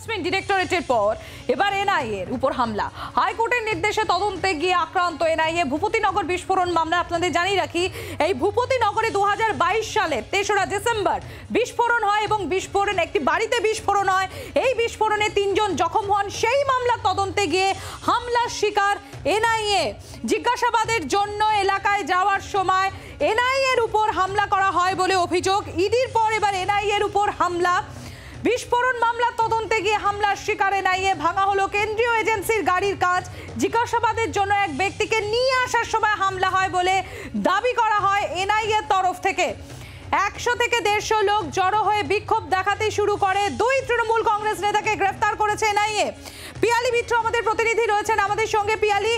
enforcement ডিরেক্টরেটের পর এবার এনআইএর উপর হামলা হাইকোর্টের নির্দেশে তদন্তে গিয়ে আক্রান্ত এনআইএ ভূপতিনগর বিস্ফোরণ মামলা আপনাদের জানিয়ে রাখি এই ভূপতিনগরে দু সালে তেসরা ডিসেম্বর বিস্ফোরণ হয় এবং বিস্ফোরণ একটি বাড়িতে বিস্ফোরণ হয় এই বিস্ফোরণে তিনজন জখম হন সেই মামলার তদন্তে গিয়ে হামলার শিকার এনআইএ জিজ্ঞাসাবাদের জন্য এলাকায় যাওয়ার সময় এনআইএর উপর হামলা করা হয় বলে অভিযোগ ইডির পর এবার এনআইএর উপর হামলা বিস্ফোরণ মামলা তদন্তে গিয়ে হামলার শিকারে নাইয়ে ভাঙা হলো কেন্দ্রীয় এজেন্সির গাড়ির কাজ জিজ্ঞাসাবাদের জন্য এক ব্যক্তিকে নিয়ে আসার সময় হামলা হয় বলে দাবি করা হয় এনআইএর তরফ থেকে একশো থেকে দেড়শো লোক জড়ো হয়ে বিক্ষোভ দেখাতে শুরু করে দুই তৃণমূল কংগ্রেস নেতাকে গ্রেফতার করেছে এনআইএ পিয়ালি মিত্র আমাদের প্রতিনিধি রয়েছেন আমাদের সঙ্গে পিয়ালি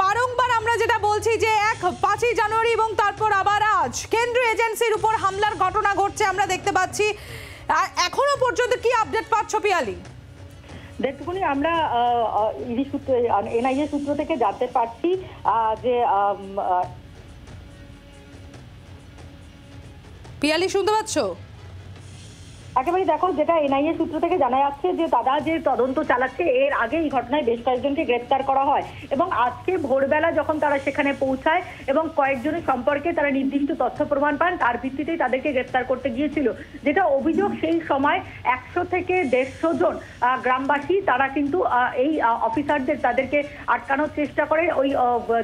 বারংবার আমরা যেটা বলছি যে এক পাঁচই জানুয়ারি এবং তারপর আবার আজ কেন্দ্রীয় এজেন্সির উপর হামলার ঘটনা ঘটছে আমরা দেখতে পাচ্ছি আর এখনো পর্যন্ত কি আপডেট পাচ্ছ পিয়ালি দেখুন আমরা ইডি সূত্র এনআইএ সূত্র থেকে জানতে পারছি যে পিয়ালি শুনতে পাচ্ছ একেবারে দেখো যেটা এনআইএ সূত্র থেকে জানা যাচ্ছে যে দাদা যে তদন্ত চালাচ্ছে এর আগে এই ঘটনায় বেশ কয়েকজনকে গ্রেপ্তার করা হয় এবং আজকে ভোরবেলা যখন তারা সেখানে পৌঁছায় এবং কয়েকজনের সম্পর্কে তারা নির্দিষ্ট তথ্য প্রমাণ পান তার ভিত্তিতেই তাদেরকে গ্রেপ্তার করতে গিয়েছিল যেটা অভিযোগ সেই সময় একশো থেকে দেড়শো জন গ্রামবাসী তারা কিন্তু এই অফিসারদের তাদেরকে আটকানোর চেষ্টা করে ওই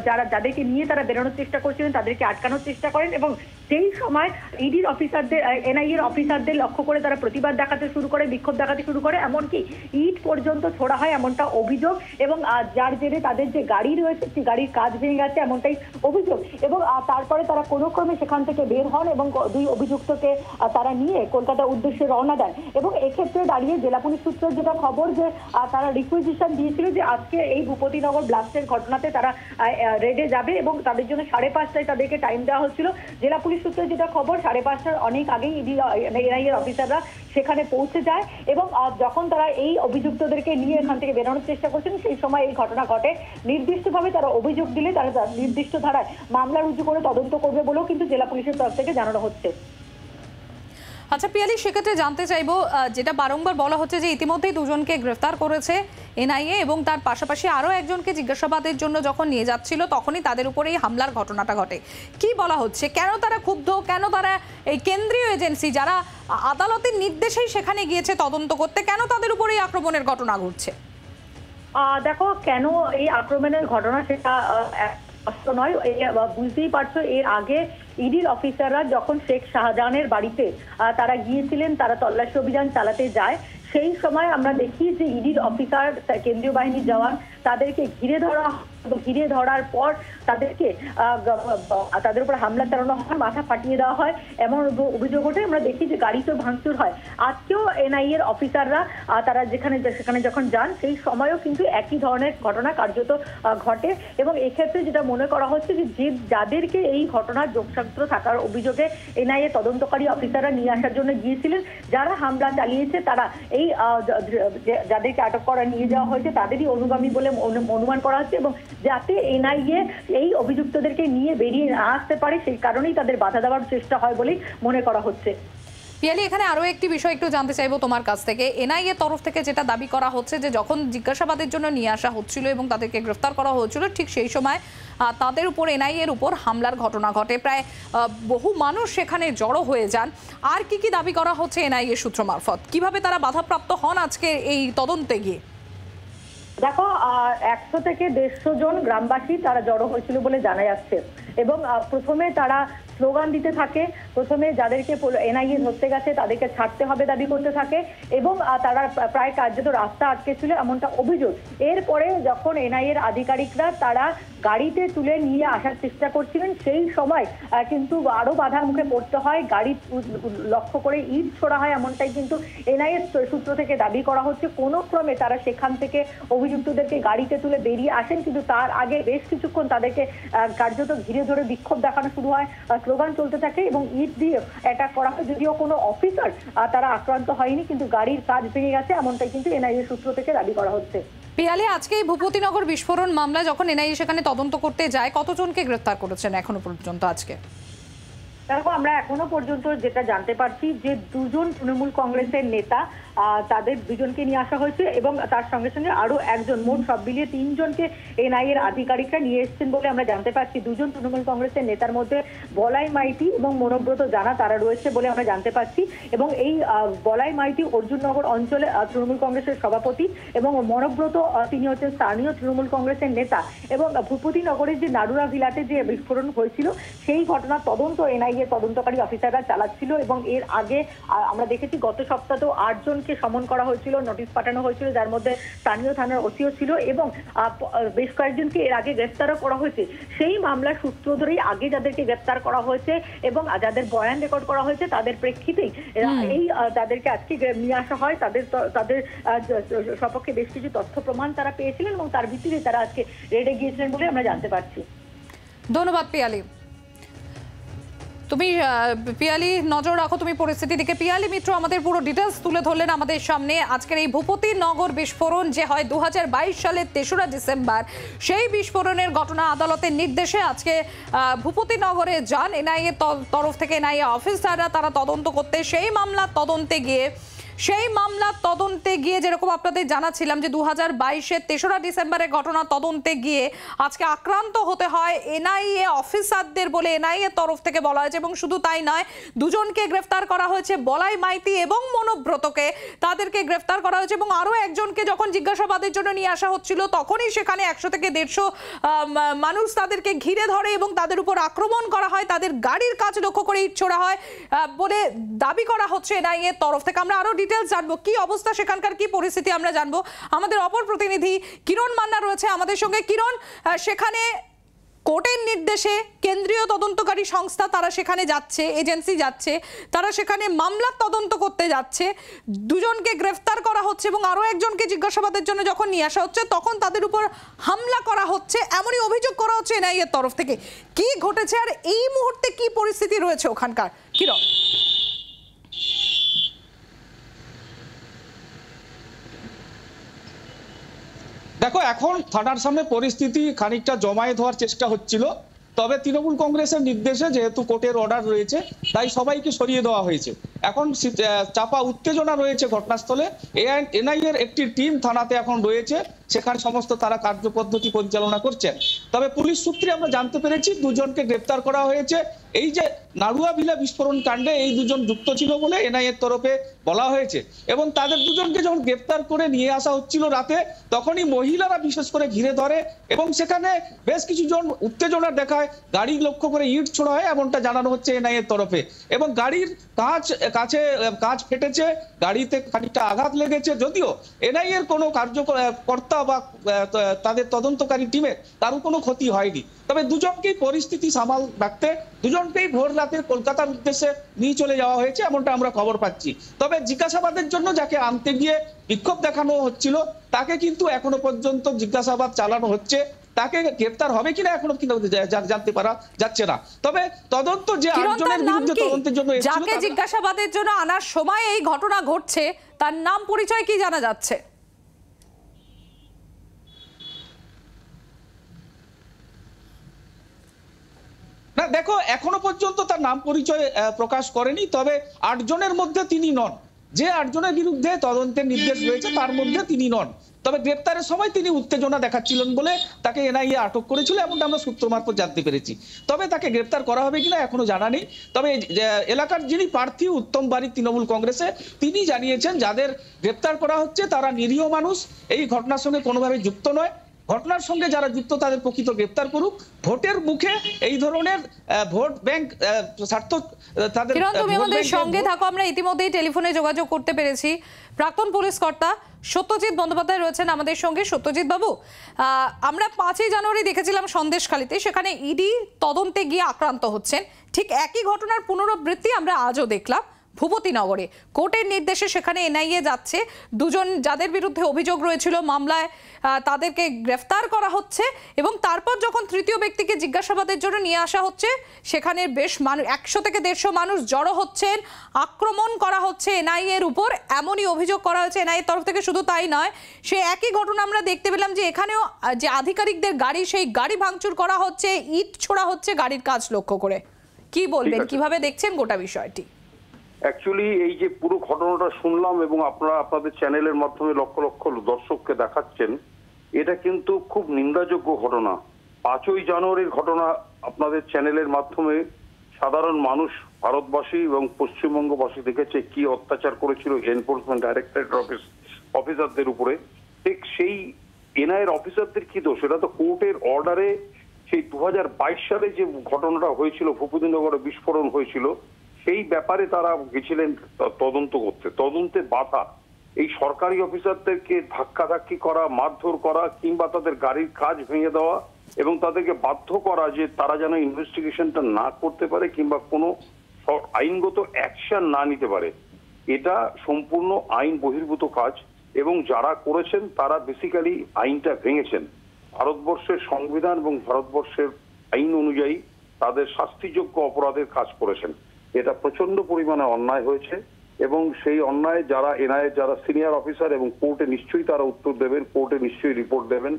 যারা যাদেরকে নিয়ে তারা বেরোনোর চেষ্টা করছিলেন তাদেরকে আটকানোর চেষ্টা করেন এবং সেই সময় ইডির অফিসারদের এনআইএর অফিসারদের লক্ষ্য করে তারা প্রতিবাদ দেখাতে শুরু করে বিক্ষোভ দেখাতে শুরু করে এমনকি ইট পর্যন্ত ছোড়া হয় এমনটা অভিযোগ এবং যার জেরে তাদের যে গাড়ি রয়েছে সেই গাড়ির কাজ ভেঙে গেছে এমনটাই অভিযোগ এবং তারপরে তারা কোনো ক্রমে সেখান থেকে বের হন এবং দুই অভিযুক্তকে তারা নিয়ে কলকাতার উদ্দেশ্যে রওনা দেন এবং এক্ষেত্রে দাঁড়িয়ে জেলা পুলিশ সূত্রের যেটা খবর যে তারা রিকুইজিশন দিয়েছিল যে আজকে এই ভূপতিনগর ব্লাস্টের ঘটনাতে তারা রেডে যাবে এবং তাদের জন্য সাড়ে পাঁচটায় তাদেরকে টাইম দেওয়া হচ্ছিল জেলা পুলিশ সূত্রে যেটা খবর সাড়ে পাঁচটার অনেক আগেই ইডি এনআইএর অফিসাররা সেখানে পৌঁছে যায় এবং যখন তারা এই অভিযুক্তদেরকে নিয়ে এখান থেকে বেরোনোর চেষ্টা করছেন সেই সময় এই ঘটনা ঘটে নির্দিষ্টভাবে তারা অভিযোগ দিলে তারা নির্দিষ্ট ধারায় মামলা রুজু করে তদন্ত করবে বলেও কিন্তু জেলা পুলিশের তরফ থেকে জানানো হচ্ছে আচ্ছা পিয়ালি সেক্ষেত্রে জানতে চাইবো যেটা বারংবার বলা হচ্ছে যে ইতিমধ্যেই দুজনকে গ্রেফতার করেছে এনআইএ এবং তার পাশাপাশি আরও একজনকে জিজ্ঞাসাবাদের জন্য যখন নিয়ে যাচ্ছিল তখনই তাদের উপরে এই হামলার ঘটনাটা ঘটে কি বলা হচ্ছে কেন তারা ক্ষুব্ধ কেন তারা এই কেন্দ্রীয় এজেন্সি যারা আদালতের নির্দেশেই সেখানে গিয়েছে তদন্ত করতে কেন তাদের উপরে এই আক্রমণের ঘটনা ঘটছে দেখো কেন এই আক্রমণের ঘটনা সেটা নয় বুঝতেই পারছো এর আগে ইডির অফিসাররা যখন শেখ শাহজাহানের বাড়িতে তারা গিয়েছিলেন তারা তল্লাশি অভিযান চালাতে যায় সেই সময় আমরা দেখি যে ইডির অফিসার কেন্দ্রীয় বাহিনীর জওয়ান তাদেরকে ঘিরে ধরা ঘিরে ধরার পর তাদেরকে তাদের উপর হামলা চালানো হয় মাথা ফাটিয়ে দেওয়া হয় এমন অভিযোগ ওঠে আমরা দেখি যে গাড়িতেও ভাঙচুর হয় আজকেও এনআই এর অফিসাররা তারা যেখানে সেখানে যখন যান সেই সময়ও কিন্তু একই ধরনের ঘটনা কার্যত ঘটে এবং এক্ষেত্রে যেটা মনে করা হচ্ছে যে যে যাদেরকে এই ঘটনার যোগসাত্র থাকার অভিযোগে এনআইএ তদন্তকারী অফিসাররা নিয়ে আসার জন্য গিয়েছিলেন যারা হামলা চালিয়েছে তারা এই যাদেরকে আটক করা নিয়ে যাওয়া হয়েছে তাদেরই অনুগামী বলে অনুমান করা হচ্ছে এবং যাতে এনআইএ এই অভিযুক্তদেরকে নিয়ে বেরিয়ে না আসতে পারে সেই কারণেই তাদের বাধা দেওয়ার চেষ্টা হয় বলেই মনে করা হচ্ছে পিয়ালি এখানে আরও একটি বিষয় একটু জানতে চাইবো তোমার কাছ থেকে এনআইএ তরফ থেকে যেটা দাবি করা হচ্ছে যে যখন জিজ্ঞাসাবাদের জন্য নিয়ে আসা হচ্ছিল এবং তাদেরকে গ্রেফতার করা হয়েছিল ঠিক সেই সময় তাদের উপর এনআইএর উপর হামলার ঘটনা ঘটে প্রায় বহু মানুষ সেখানে জড়ো হয়ে যান আর কি কি দাবি করা হচ্ছে এনআইএ সূত্র মারফত কিভাবে তারা বাধাপ্রাপ্ত হন আজকে এই তদন্তে গিয়ে দেখো একশো থেকে দেড়শো জন গ্রামবাসী তারা জড়ো হয়েছিল বলে জানা যাচ্ছে এবং প্রথমে তারা স্লোগান দিতে থাকে প্রথমে যাদেরকে এনআইএ ধরতে গেছে তাদেরকে ছাড়তে হবে দাবি করতে থাকে এবং তারা প্রায় কার্যত রাস্তা আটকে ছিল এমনটা অভিযোগ এরপরে যখন এনআইএর আধিকারিকরা তারা গাড়িতে তুলে নিয়ে আসার চেষ্টা করছিলেন সেই সময় কিন্তু আরো বাধার মুখে পড়তে হয় গাড়ি লক্ষ্য করে ইট ছোড়া হয় এমনটাই কিন্তু এনআইএ সূত্র থেকে দাবি করা হচ্ছে কোনো ক্রমে তারা সেখান থেকে অভিযুক্তদেরকে গাড়িতে তুলে বেরিয়ে আসেন কিন্তু তার আগে বেশ কিছুক্ষণ তাদেরকে কার্যত ঘিরে ধরে বিক্ষোভ দেখানো শুরু হয় স্লোগান চলতে থাকে এবং ইট দিয়ে অ্যাটাক করা হয় যদিও কোনো অফিসার তারা আক্রান্ত হয়নি কিন্তু গাড়ির কাজ ভেঙে গেছে এমনটাই কিন্তু এনআইএ সূত্র থেকে দাবি করা হচ্ছে পেয়ালে আজকে ভূপতিনগর বিস্ফোরণ মামলা যখন এনআইএ সেখানে তদন্ত করতে যায় কতজনকে গ্রেফতার করেছেন এখনো পর্যন্ত আজকে দেখো আমরা এখনো পর্যন্ত যেটা জানতে পারছি যে দুজন তৃণমূল কংগ্রেসের নেতা তাদের দুজনকে নিয়ে আসা হয়েছে এবং তার সঙ্গে সঙ্গে আরো একজন মোট সব মিলিয়ে তিনজনকে এনআই এর আধিকারিকরা নিয়ে এসছেন বলে আমরা জানতে পারছি দুজন তৃণমূল কংগ্রেসের নেতার মধ্যে বলাই মাইতি এবং মনোব্রত জানা তারা রয়েছে বলে আমরা জানতে পারছি এবং এই বলাই মাইতি অর্জুননগর অঞ্চলে তৃণমূল কংগ্রেসের সভাপতি এবং মনোব্রত তিনি হচ্ছেন স্থানীয় তৃণমূল কংগ্রেসের নেতা এবং ভূপতিনগরের যে নারুরা ভিলাতে যে বিস্ফোরণ হয়েছিল সেই ঘটনা তদন্ত এনআই বিভাগের তদন্তকারী অফিসাররা চালাচ্ছিল এবং এর আগে আমরা দেখেছি গত সপ্তাহেও আটজনকে সমন করা হয়েছিল নোটিশ পাঠানো হয়েছিল যার মধ্যে স্থানীয় থানার ওসিও ছিল এবং বেশ কয়েকজনকে এর আগে গ্রেফতারও করা হয়েছে সেই মামলার সূত্র ধরেই আগে যাদেরকে গ্রেফতার করা হয়েছে এবং যাদের বয়ান রেকর্ড করা হয়েছে তাদের প্রেক্ষিতেই এই তাদেরকে আজকে নিয়ে আসা হয় তাদের তাদের সপক্ষে বেশ কিছু তথ্য প্রমাণ তারা পেয়েছিলেন এবং তার ভিত্তিতে তারা আজকে রেডে গিয়েছিলেন বলে আমরা জানতে পারছি ধন্যবাদ পেয়ালি তুমি পিয়ালি নজর রাখো তুমি পরিস্থিতি দিকে পিয়ালি মিত্র আমাদের পুরো ডিটেলস তুলে ধরলেন আমাদের সামনে আজকের এই ভূপতি নগর বিস্ফোরণ যে হয় দু সালের তেসরা ডিসেম্বর সেই বিস্ফোরণের ঘটনা আদালতের নির্দেশে আজকে ভূপতি নগরে যান এনআইএ তরফ থেকে এনআইএ অফিসাররা তারা তদন্ত করতে সেই মামলা তদন্তে গিয়ে সেই মামলা তদন্তে গিয়ে যেরকম আপনাদের জানাচ্ছিলাম যে দু হাজার বাইশের তেসরা ডিসেম্বরের ঘটনা তদন্তে গিয়ে আজকে আক্রান্ত হতে হয় এনআইএ অফিসারদের বলে এনআইএ তরফ থেকে বলা হয়েছে এবং শুধু তাই নয় দুজনকে গ্রেফতার করা হয়েছে বলাই মাইতি এবং মনোব্রতকে তাদেরকে গ্রেফতার করা হয়েছে এবং আরও একজনকে যখন জিজ্ঞাসাবাদের জন্য নিয়ে আসা হচ্ছিল তখনই সেখানে একশো থেকে দেড়শো মানুষ তাদেরকে ঘিরে ধরে এবং তাদের উপর আক্রমণ করা হয় তাদের গাড়ির কাজ লক্ষ্য করে ইট ছোড়া হয় বলে দাবি করা হচ্ছে এনআইএ তরফ থেকে আমরা আরও ডিটেলস জানবো কি অবস্থা সেখানকার কি পরিস্থিতি আমরা জানবো আমাদের অপর প্রতিনিধি কিরণ মান্না রয়েছে আমাদের সঙ্গে কিরণ সেখানে কোর্টের নির্দেশে কেন্দ্রীয় তদন্তকারী সংস্থা তারা সেখানে যাচ্ছে এজেন্সি যাচ্ছে তারা সেখানে মামলার তদন্ত করতে যাচ্ছে দুজনকে গ্রেফতার করা হচ্ছে এবং আরও একজনকে জিজ্ঞাসাবাদের জন্য যখন নিয়ে আসা হচ্ছে তখন তাদের উপর হামলা করা হচ্ছে এমনই অভিযোগ করা হচ্ছে এনআইএর তরফ থেকে কি ঘটেছে আর এই মুহূর্তে কি পরিস্থিতি রয়েছে ওখানকার কিরণ দেখো এখন থানার সামনে পরিস্থিতি খানিকটা জমায়েত হওয়ার চেষ্টা হচ্ছিল তবে তৃণমূল কংগ্রেসের নির্দেশে যেহেতু কোর্টের অর্ডার রয়েছে তাই সবাইকে সরিয়ে দেওয়া হয়েছে এখন চাপা উত্তেজনা রয়েছে ঘটনাস্থলে এনআইএর একটি টিম থানাতে এখন রয়েছে সেখানে সমস্ত তারা কার্যপদ্ধতি পরিচালনা করছেন তবে পুলিশ সূত্রে আমরা জানতে পেরেছি দুজনকে গ্রেপ্তার করা হয়েছে এই যে নাড়ুয়া ভিলা বিস্ফোরণ কাণ্ডে এই দুজন যুক্ত ছিল বলে এনআইএর তরফে বলা হয়েছে এবং তাদের দুজনকে যখন গ্রেপ্তার করে নিয়ে আসা হচ্ছিল রাতে তখনই মহিলারা বিশেষ করে ঘিরে ধরে এবং সেখানে বেশ কিছু জন উত্তেজনা দেখায় গাড়ি লক্ষ্য করে ইট ছোড়া হয় এমনটা জানানো হচ্ছে এনআইএর তরফে এবং গাড়ির কাঁচ কাছে কাঁচ ফেটেছে গাড়িতে খানিকটা আঘাত লেগেছে যদিও এনআইএর কোনো কার্যকর্তা বা তাদের তদন্তকারী টিমের তারও কোনো ক্ষতি হয়নি তবে দুজনকেই পরিস্থিতি সামাল রাখতে দুজন দুজনকেই ভোর রাতে কলকাতার উদ্দেশ্যে নিয়ে চলে যাওয়া হয়েছে এমনটা আমরা খবর পাচ্ছি তবে জিজ্ঞাসাবাদের জন্য যাকে আনতে গিয়ে বিক্ষোভ দেখানো হচ্ছিল তাকে কিন্তু এখনো পর্যন্ত জিজ্ঞাসাবাদ চালানো হচ্ছে তাকে গ্রেফতার হবে কিনা এখনো কিন্তু জানতে পারা যাচ্ছে না তবে তদন্ত যে আটজনের বিরুদ্ধে তদন্তের জন্য যাকে জিজ্ঞাসাবাদের জন্য আনার সময় এই ঘটনা ঘটছে তার নাম পরিচয় কি জানা যাচ্ছে না দেখো এখনো পর্যন্ত তার নাম পরিচয় প্রকাশ করেনি তবে আটজনের মধ্যে তিনি নন যে আটজনের বিরুদ্ধে তদন্তের নির্দেশ রয়েছে তার মধ্যে তিনি নন তবে গ্রেপ্তারের সময় তিনি উত্তেজনা দেখাচ্ছিলেন বলে তাকে এনআইএ আটক করেছিল এমনটা আমরা সূত্র মারফত জানতে পেরেছি তবে তাকে গ্রেপ্তার করা হবে কিনা এখনো জানা নেই তবে এলাকার যিনি প্রার্থী উত্তম বাড়ির তৃণমূল কংগ্রেসে তিনি জানিয়েছেন যাদের গ্রেপ্তার করা হচ্ছে তারা নিরীহ মানুষ এই ঘটনার সঙ্গে কোনোভাবে যুক্ত নয় ঘটনার সঙ্গে যারা যুক্ত তাদের প্রকৃত গ্রেপ্তার করুক ভোটের মুখে এই ধরনের ভোট ব্যাংক স্বার্থ তাদের আমাদের সঙ্গে থাকো আমরা ইতিমধ্যেই টেলিফোনে যোগাযোগ করতে পেরেছি প্রাক্তন পুলিশ কর্তা সত্যজিৎ বন্দ্যোপাধ্যায় রয়েছেন আমাদের সঙ্গে সত্যজিৎ বাবু আমরা পাঁচই জানুয়ারি দেখেছিলাম সন্দেশখালীতে সেখানে ইডি তদন্তে গিয়ে আক্রান্ত হচ্ছেন ঠিক একই ঘটনার পুনরাবৃত্তি আমরা আজও দেখলাম ভূপতিনগরে কোর্টের নির্দেশে সেখানে এনআইএ যাচ্ছে দুজন যাদের বিরুদ্ধে অভিযোগ রয়েছিল মামলায় তাদেরকে গ্রেফতার করা হচ্ছে এবং তারপর যখন তৃতীয় ব্যক্তিকে জিজ্ঞাসাবাদের জন্য নিয়ে আসা হচ্ছে সেখানে বেশ মানুষ একশো থেকে দেড়শো মানুষ জড়ো হচ্ছেন আক্রমণ করা হচ্ছে এনআইএর উপর এমনই অভিযোগ করা হয়েছে এনআইএর তরফ থেকে শুধু তাই নয় সে একই ঘটনা আমরা দেখতে পেলাম যে এখানেও যে আধিকারিকদের গাড়ি সেই গাড়ি ভাঙচুর করা হচ্ছে ইট ছোড়া হচ্ছে গাড়ির কাজ লক্ষ্য করে কি বলবেন কিভাবে দেখছেন গোটা বিষয়টি অ্যাকচুয়ালি এই যে পুরো ঘটনাটা শুনলাম এবং আপনারা আপনাদের চ্যানেলের মাধ্যমে লক্ষ লক্ষ দর্শককে দেখাচ্ছেন এটা কিন্তু খুব নিন্দাযোগ্য ঘটনা পাঁচই জানুয়ারির ঘটনা আপনাদের চ্যানেলের মাধ্যমে সাধারণ মানুষ ভারতবাসী এবং পশ্চিমবঙ্গবাসী দেখেছে কি অত্যাচার করেছিল এনফোর্সমেন্ট ডাইরেক্টরেট অফিস অফিসারদের উপরে ঠিক সেই এনআইয়ের অফিসারদের কি দোষ এটা তো কোর্টের অর্ডারে সেই দু সালে যে ঘটনাটা হয়েছিল ভূপতিনগরে বিস্ফোরণ হয়েছিল সেই ব্যাপারে তারা গেছিলেন তদন্ত করতে তদন্তে বাধা এই সরকারি অফিসারদেরকে ধাক্কাধাক্কি করা মারধর করা কিংবা তাদের গাড়ির কাজ ভেঙে দেওয়া এবং তাদেরকে বাধ্য করা যে তারা যেন ইনভেস্টিগেশনটা না করতে পারে কিংবা কোনো আইনগত অ্যাকশন না নিতে পারে এটা সম্পূর্ণ আইন বহির্ভূত কাজ এবং যারা করেছেন তারা বেসিক্যালি আইনটা ভেঙেছেন ভারতবর্ষের সংবিধান এবং ভারতবর্ষের আইন অনুযায়ী তাদের শাস্তিযোগ্য অপরাধের কাজ করেছেন এটা প্রচন্ড পরিমাণে অন্যায় হয়েছে এবং সেই অন্যায় যারা এনআইএ যারা সিনিয়র অফিসার এবং কোর্টে নিশ্চয়ই তারা উত্তর দেবেন কোর্টে নিশ্চয়ই রিপোর্ট দেবেন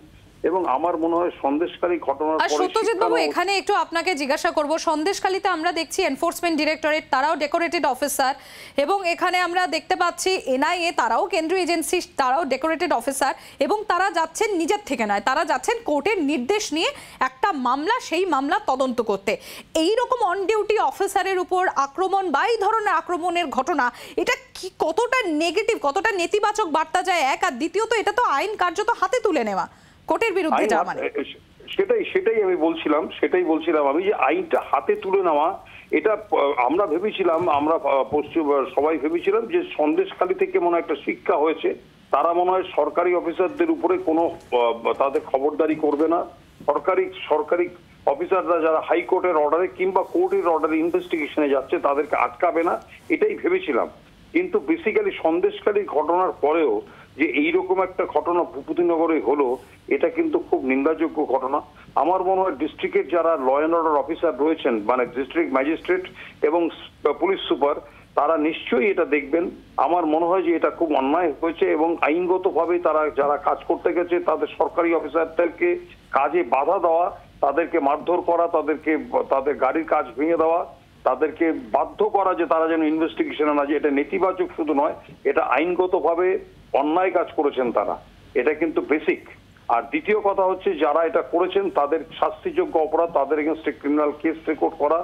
এবং আমার মনে হয় সন্দেশকারী ঘটনার পরে সত্যজিৎ বাবু এখানে একটু আপনাকে জিজ্ঞাসা করব সন্দেশকালীতে আমরা দেখছি এনফোর্সমেন্ট ডিরেক্টরেট তারাও ডেকোরেটেড অফিসার এবং এখানে আমরা দেখতে পাচ্ছি এনআইএ তারাও কেন্দ্রীয় এজেন্সি তারাও ডেকোরেটেড অফিসার এবং তারা যাচ্ছেন নিজের থেকে নয় তারা যাচ্ছেন কোর্টের নির্দেশ নিয়ে একটা মামলা সেই মামলা তদন্ত করতে এই রকম অন ডিউটি অফিসারের উপর আক্রমণ বা এই ধরনের আক্রমণের ঘটনা এটা কি কতটা নেগেটিভ কতটা নেতিবাচক বার্তা যায় এক আর দ্বিতীয়ত এটা তো আইন কার্যত হাতে তুলে নেওয়া কোর্টের বিরুদ্ধে যাওয়া মানে সেটাই সেটাই আমি বলছিলাম সেটাই বলছিলাম আমি যে আইনটা হাতে তুলে নেওয়া এটা আমরা ভেবেছিলাম আমরা পশ্চিম সবাই ভেবেছিলাম যে সন্দেশখালী থেকে মনে একটা শিক্ষা হয়েছে তারা মনে হয় সরকারি অফিসারদের উপরে কোনো তাদের খবরদারি করবে না সরকারি সরকারি অফিসাররা যারা হাইকোর্টের অর্ডারে কিংবা কোর্টের অর্ডারে ইনভেস্টিগেশনে যাচ্ছে তাদেরকে আটকাবে না এটাই ভেবেছিলাম কিন্তু বেসিক্যালি সন্দেশকারী ঘটনার পরেও যে এইরকম একটা ঘটনা ভূপতিনগরে হলো এটা কিন্তু খুব নিন্দাযোগ্য ঘটনা আমার মনে হয় ডিস্ট্রিক্টের যারা ল অ্যান্ড অর্ডার অফিসার রয়েছেন মানে ডিস্ট্রিক্ট ম্যাজিস্ট্রেট এবং পুলিশ সুপার তারা নিশ্চয়ই এটা দেখবেন আমার মনে হয় যে এটা খুব অন্যায় হয়েছে এবং আইনগতভাবে তারা যারা কাজ করতে গেছে তাদের সরকারি অফিসারদেরকে কাজে বাধা দেওয়া তাদেরকে মারধর করা তাদেরকে তাদের গাড়ির কাজ ভেঙে দেওয়া তাদেরকে বাধ্য করা যে তারা যেন ইনভেস্টিগেশনে না যে এটা নেতিবাচক শুধু নয় এটা আইনগতভাবে অন্যায় কাজ করেছেন তারা এটা কিন্তু বেসিক আর দ্বিতীয় কথা হচ্ছে যারা এটা করেছেন তাদের শাস্তিযোগ্য অপরাধ তাদের এগেনস্টে ক্রিমিনাল কেস রেকর্ড করা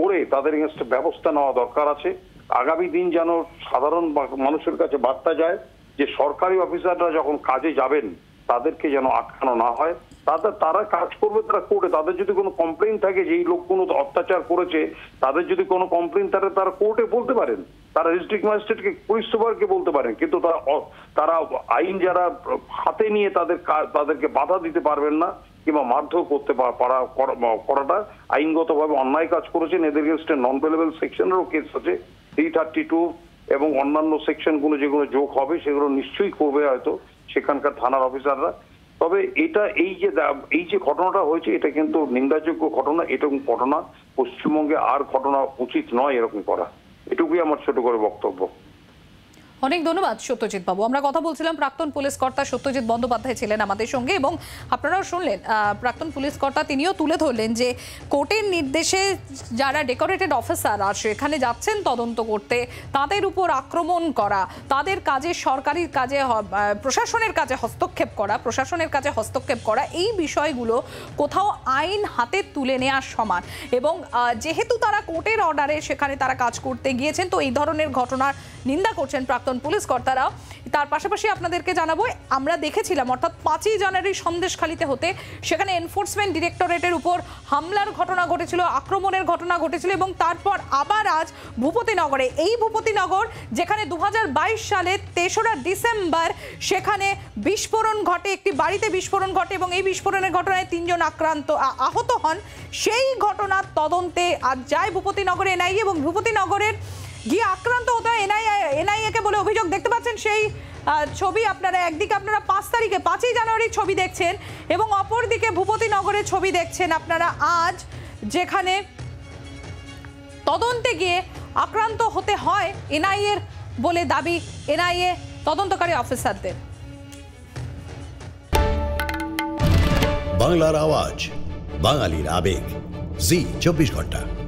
করে তাদের এগেনস্টে ব্যবস্থা নেওয়া দরকার আছে আগামী দিন যেন সাধারণ মানুষের কাছে বার্তা যায় যে সরকারি অফিসাররা যখন কাজে যাবেন তাদেরকে যেন আটকানো না হয় তাদের তারা কাজ করবে তারা কোর্টে তাদের যদি কোনো কমপ্লেন থাকে যে এই লোক কোনো অত্যাচার করেছে তাদের যদি কোনো কমপ্লেন থাকে তারা কোর্টে বলতে পারেন তারা ডিস্ট্রিক্ট ম্যাজিস্ট্রেটকে পুলিশ সুপারকে বলতে পারেন কিন্তু তারা তারা আইন যারা হাতে নিয়ে তাদের তাদেরকে বাধা দিতে পারবেন না কিংবা মারধর করতে পারা করাটা আইনগতভাবে অন্যায় কাজ করেছেন এদের গেস্টে নন ভেলেবেল সেকশনেরও কেস আছে থ্রি থার্টি টু এবং অন্যান্য সেকশনগুলো যেগুলো যোগ হবে সেগুলো নিশ্চয়ই করবে হয়তো সেখানকার থানার অফিসাররা তবে এটা এই যে এই যে ঘটনাটা হয়েছে এটা কিন্তু নিন্দাযোগ্য ঘটনা এরকম ঘটনা পশ্চিমবঙ্গে আর ঘটনা উচিত নয় এরকম করা এটুকুই আমার ছোট করে বক্তব্য অনেক ধন্যবাদ সত্যজিৎ বাবু আমরা কথা বলছিলাম প্রাক্তন পুলিশ কর্তা সত্যজিৎ বন্দ্যোপাধ্যায় ছিলেন আমাদের সঙ্গে এবং আপনারাও শুনলেন প্রাক্তন পুলিশ কর্তা তিনিও তুলে ধরলেন যে কোর্টের নির্দেশে যারা ডেকোরেটেড অফিসার আর সেখানে যাচ্ছেন তদন্ত করতে তাদের উপর আক্রমণ করা তাদের কাজে সরকারি কাজে প্রশাসনের কাজে হস্তক্ষেপ করা প্রশাসনের কাজে হস্তক্ষেপ করা এই বিষয়গুলো কোথাও আইন হাতে তুলে নেওয়ার সমান এবং যেহেতু তারা কোর্টের অর্ডারে সেখানে তারা কাজ করতে গিয়েছেন তো এই ধরনের ঘটনার নিন্দা করছেন প্রাক্তন একজন পুলিশ কর্তারা তার পাশাপাশি আপনাদেরকে জানাবো আমরা দেখেছিলাম অর্থাৎ পাঁচই জানুয়ারি সন্দেশখালিতে হতে সেখানে এনফোর্সমেন্ট ডিরেক্টরেটের উপর হামলার ঘটনা ঘটেছিল আক্রমণের ঘটনা ঘটেছিল এবং তারপর আবার আজ ভূপতিনগরে এই ভূপতিনগর যেখানে দু সালে তেসরা ডিসেম্বর সেখানে বিস্ফোরণ ঘটে একটি বাড়িতে বিস্ফোরণ ঘটে এবং এই বিস্ফোরণের ঘটনায় তিনজন আক্রান্ত আহত হন সেই ঘটনার তদন্তে আজ যায় ভূপতিনগরে এনআইএ এবং ভূপতিনগরের গিয়ে আক্রান্ত হতে এনআইএ দেখছেন সেই ছবি আপনারা একদিকে আপনারা পাঁচ তারিখে পাঁচই জানুয়ারির ছবি দেখছেন এবং অপরদিকে ভূপতিনগরের ছবি দেখছেন আপনারা আজ যেখানে তদন্তে গিয়ে আক্রান্ত হতে হয় এনআইএর বলে দাবি এনআইএ তদন্তকারী অফিসারদের বাংলার আওয়াজ বাঙালির আবেগ জি চব্বিশ ঘন্টা